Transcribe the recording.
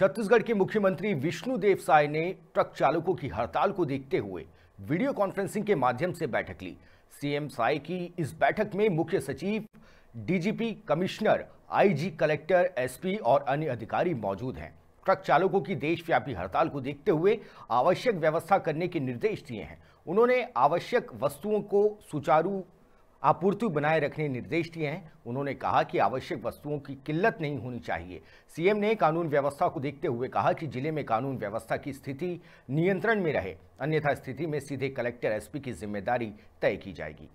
छत्तीसगढ़ के मुख्यमंत्री विष्णुदेव साय ने ट्रक चालकों की हड़ताल को देखते हुए वीडियो कॉन्फ्रेंसिंग के माध्यम से बैठक ली सीएम साय की इस बैठक में मुख्य सचिव DGP commissioner IG collector SP और अन्य अधिकारी मौजूद हैं ट्रक चालकों की देशव्यापी हड़ताल को देखते हुए आवश्यक व्यवस्था करने के निर्देश दिए हैं उन्होंने आवश्यक वस्तुओं को सुचारू आपूर्ति बनाए रखने निर्देश दिए हैं उन्होंने कहा कि आवश्यक वस्तुओं की किल्लत नहीं होनी चाहिए सीएम ने कानून व्यवस्था को देखते हुए कहा कि जिले में कानून व्यवस्था की स्थिति नियंत्रण में रहे अन्यथा स्थिति में सीधे कलेक्टर एसपी की जिम्मेदारी तय की जाएगी